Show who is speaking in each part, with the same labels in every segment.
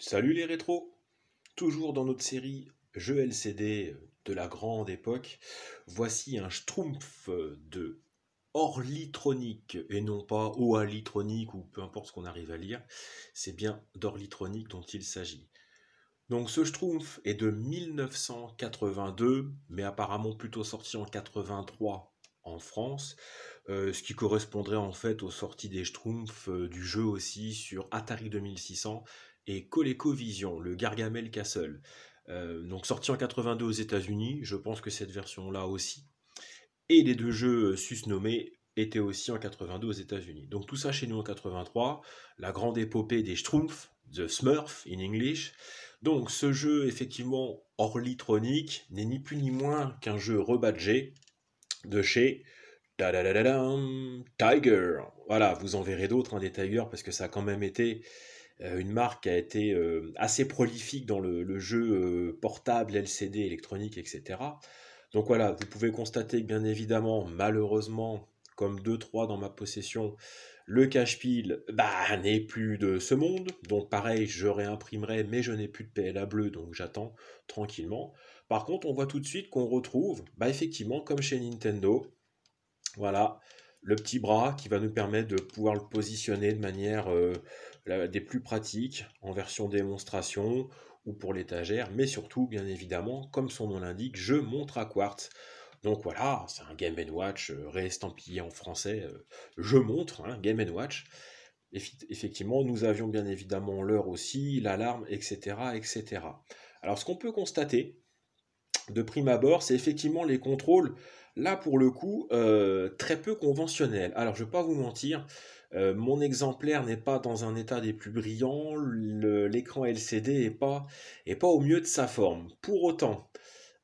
Speaker 1: Salut les rétros Toujours dans notre série jeux LCD de la grande époque, voici un Schtroumpf de Orlitronic et non pas Oalitronique ou peu importe ce qu'on arrive à lire, c'est bien d'Orlitronic dont il s'agit. Donc ce Schtroumpf est de 1982, mais apparemment plutôt sorti en 83 en France, euh, ce qui correspondrait en fait aux sorties des Schtroumpfs euh, du jeu aussi sur Atari 2600, et ColecoVision, le Gargamel Castle. Euh, donc sorti en 82 aux États-Unis, je pense que cette version-là aussi. Et les deux jeux susnommés étaient aussi en 82 aux États-Unis. Donc tout ça chez nous en 83, la grande épopée des Schtroumpfs, The Smurf in English. Donc ce jeu effectivement orlitronique n'est ni plus ni moins qu'un jeu rebadgé de chez Tiger. Voilà, vous en verrez d'autres en hein, des parce que ça a quand même été euh, une marque qui a été euh, assez prolifique dans le, jeu euh, portable, LCD, électronique, etc. Donc voilà, vous pouvez constater bien évidemment, malheureusement, comme 2-3 dans ma possession, le cache-pile bah, n'est plus de ce monde. Donc pareil, je réimprimerai, mais je n'ai plus de PLA bleu, donc j'attends tranquillement. Par contre, on voit tout de suite qu'on retrouve, bah, effectivement, comme chez Nintendo, voilà, le petit bras qui va nous permettre de pouvoir le positionner de manière euh, des plus pratiques en version démonstration ou pour l'étagère, mais surtout, bien évidemment, comme son nom l'indique, je montre à quartz. Donc voilà, c'est un Game Watch euh, réestampillé en français, euh, je montre, un hein, Game Watch. effectivement, nous avions bien évidemment l'heure aussi, l'alarme, etc., etc. Alors ce qu'on peut constater, de prime abord, c'est effectivement les contrôles, là pour le coup, euh, très peu conventionnels. Alors je ne vais pas vous mentir, euh, mon exemplaire n'est pas dans un état des plus brillants, l'écran LCD n'est pas, pas au mieux de sa forme. Pour autant,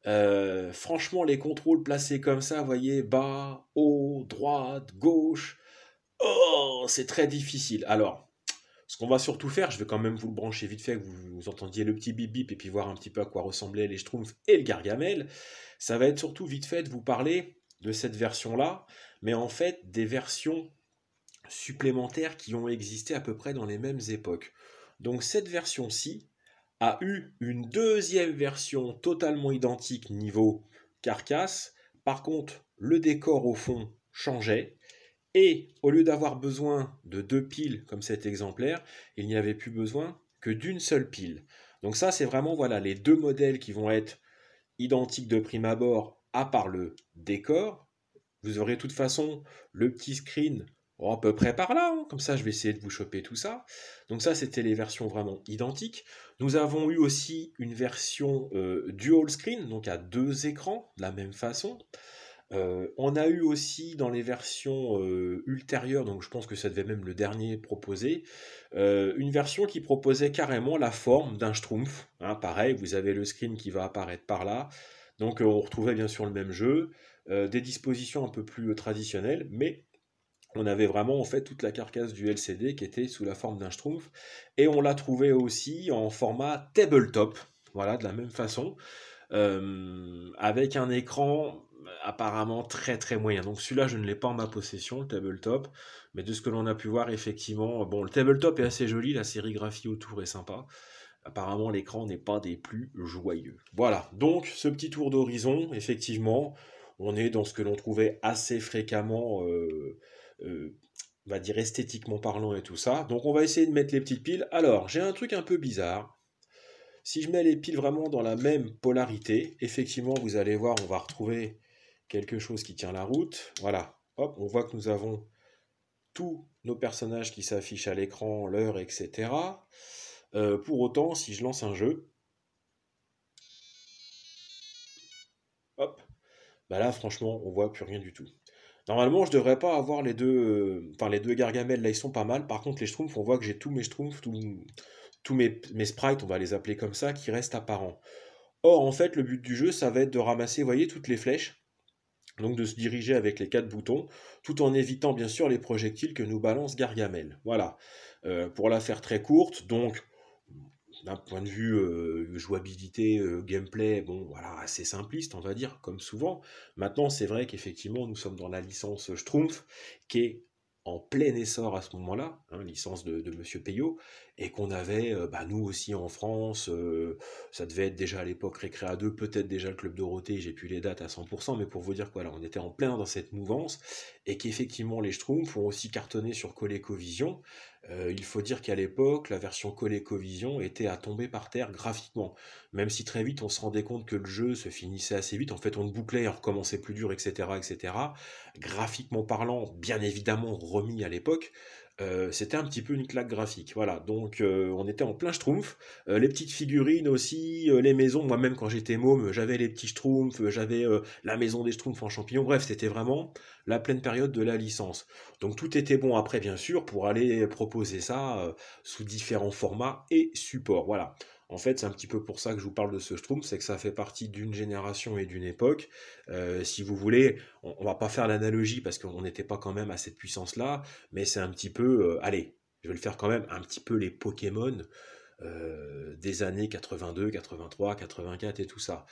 Speaker 1: euh, franchement, les contrôles placés comme ça, vous voyez, bas, haut, droite, gauche, oh, c'est très difficile. Alors, ce qu'on va surtout faire, je vais quand même vous le brancher vite fait, que vous, entendiez le petit bip bip et puis voir un petit peu à quoi ressemblaient les Schtroumpfs et le Gargamel. Ça va être surtout vite fait de vous parler de cette version-là, mais en fait des versions supplémentaires qui ont existé à peu près dans les mêmes époques. Donc cette version-ci a eu une deuxième version totalement identique niveau carcasse. Par contre, le décor au fond changeait et au lieu d'avoir besoin de deux piles comme cet exemplaire, il n'y avait plus besoin que d'une seule pile. Donc ça, c'est vraiment voilà les deux modèles qui vont être identiques de prime abord, à part le décor. Vous aurez de toute façon le petit screen oh, à peu près par là, hein. comme ça je vais essayer de vous choper tout ça. Donc ça, c'était les versions vraiment identiques. Nous avons eu aussi une version du euh, dual screen, donc à deux écrans, de la même façon. Euh, on a eu aussi dans les versions euh, ultérieures, donc je pense que ça devait même le dernier proposé, euh, une version qui proposait carrément la forme d'un Schtroumpf. Hein, pareil, vous avez le screen qui va apparaître par là. Donc on retrouvait bien sûr le même jeu, des dispositions un peu plus traditionnelles, mais on avait vraiment en fait toute la carcasse du LCD qui était sous la forme d'un Schtroumpf. Et on l'a trouvé aussi en format tabletop, voilà, de la même façon. avec un écran apparemment très très moyen. Donc celui-là, je ne l'ai pas en ma possession, le tabletop. Mais de ce que l'on a pu voir, effectivement, bon, le tabletop est assez joli, la sérigraphie autour est sympa. Apparemment, l'écran n'est pas des plus joyeux. Voilà, donc ce petit tour d'horizon, effectivement, on est dans ce que l'on trouvait assez fréquemment, euh, euh, on va dire esthétiquement parlant et tout ça. Donc on va essayer de mettre les petites piles. Alors, j'ai un truc un peu bizarre. Si je mets les piles vraiment dans la même polarité, effectivement, vous allez voir, on va retrouver quelque chose qui tient la route. Voilà, hop, on voit que nous avons tous nos personnages qui s'affichent à l'écran, l'heure, etc. Euh, pour autant, si je lance un jeu, hop, bah là, franchement, on voit plus rien du tout. Normalement, je devrais pas avoir les deux, euh, enfin, les deux Gargamel, là, ils sont pas mal. Par contre, les Schtroumpfs, on voit que j'ai tous mes Schtroumpfs, tous, mes, mes sprites, on va les appeler comme ça, qui restent apparents. Or, en fait, le but du jeu, ça va être de ramasser, vous voyez, toutes les flèches donc de se diriger avec les quatre boutons, tout en évitant bien sûr les projectiles que nous balance Gargamel. Voilà, euh, pour la faire très courte, donc d'un point de vue euh, jouabilité, euh, gameplay, bon voilà, assez simpliste on va dire, comme souvent. Maintenant c'est vrai qu'effectivement nous sommes dans la licence Schtroumpf, qui est en plein essor à ce moment-là, hein, licence de, Monsieur Payot, et qu'on avait, euh, bah, nous aussi en France, euh, ça devait être déjà à l'époque Récréa 2, peut-être déjà le Club Dorothée, j'ai plus les dates à 100%, mais pour vous dire quoi, on était en plein dans cette mouvance, et qu'effectivement les Schtroumpfs ont aussi cartonné sur Colecovision, euh, il faut dire qu'à l'époque, la version ColecoVision était à tomber par terre graphiquement. Même si très vite on se rendait compte que le jeu se finissait assez vite, en fait on bouclait, on recommençait plus dur, etc., etc. Graphiquement parlant, bien évidemment remis à l'époque, euh, c'était un petit peu une claque graphique. Voilà, donc euh, on était en plein schtroumpf. Euh, les petites figurines aussi, les maisons. Moi-même, quand j'étais môme, j'avais les petits schtroumpfs, j'avais la maison des schtroumpfs en champignons. Bref, c'était vraiment la pleine période de la licence. Donc tout était bon après, bien sûr, pour aller proposer ça sous différents formats et supports. Voilà. En fait, c'est un petit peu pour ça que je vous parle de ce Strum, c'est que ça fait partie d'une génération et d'une époque. Euh, si vous voulez, on, va pas faire l'analogie parce qu'on n'était pas quand même à cette puissance-là, mais c'est un petit peu, euh, allez, je vais le faire quand même, un petit peu les Pokémon. Euh, des années 82, 83, 84 et tout ça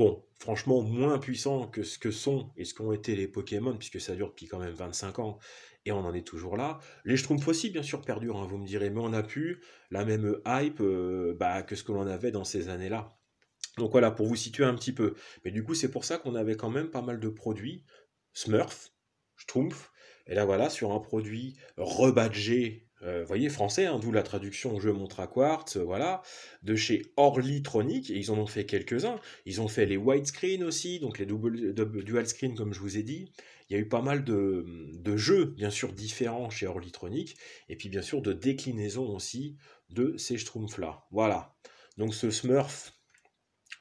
Speaker 1: bon, franchement, moins puissants que ce que sont et ce qu'ont été les Pokémon, puisque ça dure depuis quand même 25 ans, et on en est toujours là. Les Schtroumpfs aussi, bien sûr, perdurent, hein, vous me direz, mais on a plus la même hype euh, bah, que ce que l'on avait dans ces années-là. Donc voilà, pour vous situer un petit peu. Mais du coup, c'est pour ça qu'on avait quand même pas mal de produits. Smurf, Schtroumpf, et là voilà, sur un produit rebadgé euh, voyez, français, hein, d'où la traduction je montre à quartz, euh, voilà, de chez Orlytronic, et ils en ont fait quelques-uns. Ils ont fait les widescreen aussi, donc les double, dual screen comme je vous ai dit. Il y a eu pas mal de, jeux, bien sûr, différents chez Orlytronic, et puis bien sûr de déclinaisons aussi de ces Schtroumpfs-là. Voilà. Donc ce Smurf,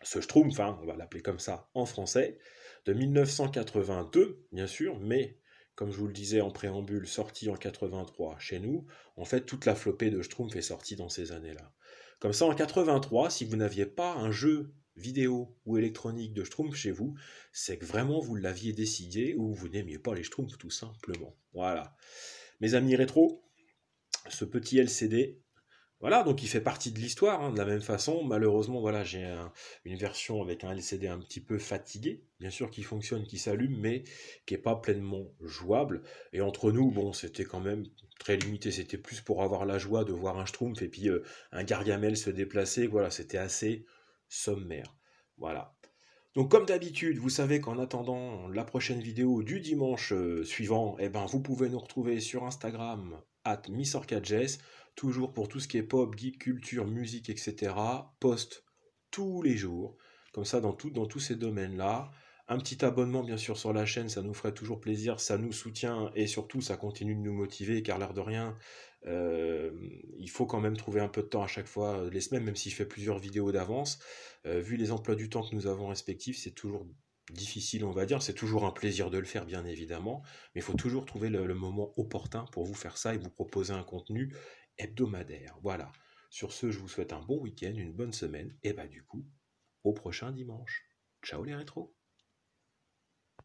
Speaker 1: ce Schtroumpf, hein, on va l'appeler comme ça en français, de 1982, bien sûr, mais comme je vous le disais en préambule, sorti en 83 chez nous, en fait, toute la flopée de Schtroumpf est sortie dans ces années-là. Comme ça, en 83, si vous n'aviez pas un jeu vidéo ou électronique de Schtroumpf chez vous, c'est que vraiment vous l'aviez décidé ou vous n'aimiez pas les Schtroumpfs tout simplement. Voilà. Mes amis rétro, ce petit LCD, voilà, donc il fait partie de l'histoire, hein. de la même façon. Malheureusement, voilà, j'ai une version avec un LCD un petit peu fatigué, bien sûr qui fonctionne, qui s'allume, mais qui n'est pas pleinement jouable. Et entre nous, bon, c'était quand même très limité. C'était plus pour avoir la joie de voir un Schtroumpf et puis euh, un Gargamel se déplacer. Voilà, c'était assez sommaire. Voilà. Donc comme d'habitude, vous savez qu'en attendant la prochaine vidéo du dimanche euh, suivant, eh ben, vous pouvez nous retrouver sur Instagram, at toujours pour tout ce qui est pop, geek, culture, musique, etc., poste tous les jours, comme ça dans, tout, dans tous ces domaines-là. Un petit abonnement, bien sûr, sur la chaîne, ça nous ferait toujours plaisir, ça nous soutient et surtout, ça continue de nous motiver, car l'air de rien, euh, il faut quand même trouver un peu de temps à chaque fois euh, les semaines, même si je fais plusieurs vidéos d'avance. Euh, vu les emplois du temps que nous avons respectifs, c'est toujours difficile, on va dire. C'est toujours un plaisir de le faire, bien évidemment, mais il faut toujours trouver le, moment opportun pour vous faire ça et vous proposer un contenu hebdomadaire. Voilà. Sur ce, je vous souhaite un bon week-end, une bonne semaine, et bah du coup, au prochain dimanche. Ciao les rétros